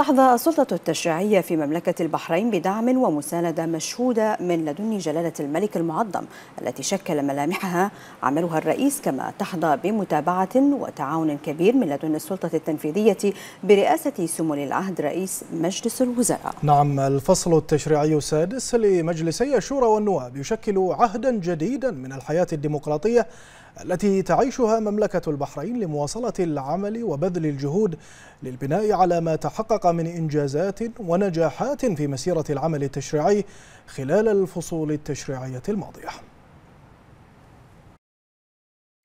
تحظى السلطة التشريعية في مملكة البحرين بدعم ومساندة مشهودة من لدن جلالة الملك المعظم التي شكل ملامحها عملها الرئيس كما تحظى بمتابعة وتعاون كبير من لدن السلطة التنفيذية برئاسة سمو العهد رئيس مجلس الوزراء نعم الفصل التشريعي السادس لمجلسي الشورى والنواب يشكل عهدا جديدا من الحياة الديمقراطية التي تعيشها مملكة البحرين لمواصلة العمل وبذل الجهود للبناء على ما تحقق من إنجازات ونجاحات في مسيرة العمل التشريعي خلال الفصول التشريعية الماضية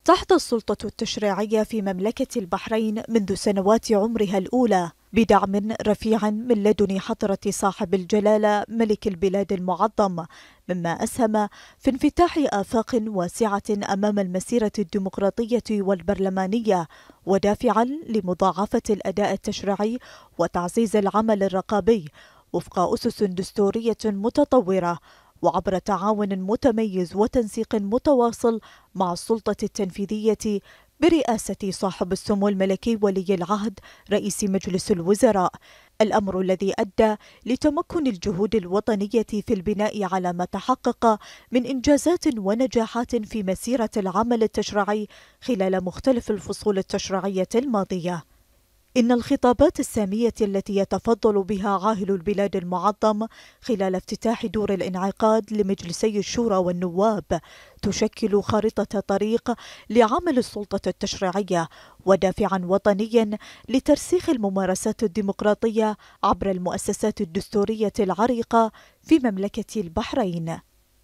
تحت السلطة التشريعية في مملكة البحرين منذ سنوات عمرها الأولى بدعم رفيع من لدن حضرة صاحب الجلالة ملك البلاد المعظم مما أسهم في انفتاح آفاق واسعة أمام المسيرة الديمقراطية والبرلمانية ودافعا لمضاعفة الأداء التشريعي وتعزيز العمل الرقابي وفق أسس دستورية متطورة وعبر تعاون متميز وتنسيق متواصل مع السلطة التنفيذية برئاسة صاحب السمو الملكي ولي العهد رئيس مجلس الوزراء الأمر الذي أدى لتمكن الجهود الوطنية في البناء على ما تحقق من إنجازات ونجاحات في مسيرة العمل التشريعي خلال مختلف الفصول التشريعية الماضية إن الخطابات السامية التي يتفضل بها عاهل البلاد المعظم خلال افتتاح دور الانعقاد لمجلسي الشورى والنواب تشكل خارطة طريق لعمل السلطة التشريعية ودافعا وطنيا لترسيخ الممارسات الديمقراطية عبر المؤسسات الدستورية العريقة في مملكة البحرين.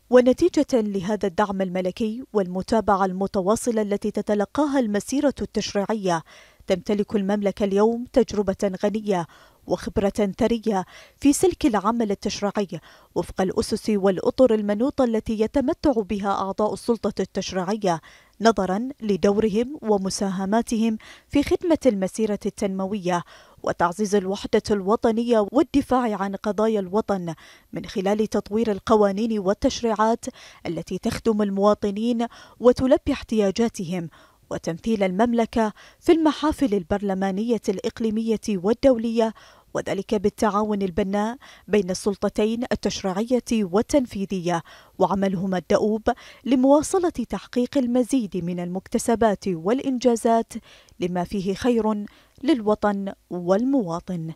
ونتيجة لهذا الدعم الملكي والمتابعة المتواصلة التي تتلقاها المسيرة التشريعية تمتلك المملكة اليوم تجربة غنية وخبرة ثرية في سلك العمل التشريعي وفق الأسس والأطر المنوطة التي يتمتع بها أعضاء السلطة التشريعية نظرا لدورهم ومساهماتهم في خدمة المسيرة التنموية وتعزيز الوحدة الوطنية والدفاع عن قضايا الوطن من خلال تطوير القوانين والتشريعات التي تخدم المواطنين وتلبي احتياجاتهم وتمثيل المملكة في المحافل البرلمانية الإقليمية والدولية وذلك بالتعاون البناء بين السلطتين التشريعية والتنفيذية وعملهما الدؤوب لمواصلة تحقيق المزيد من المكتسبات والإنجازات لما فيه خير للوطن والمواطن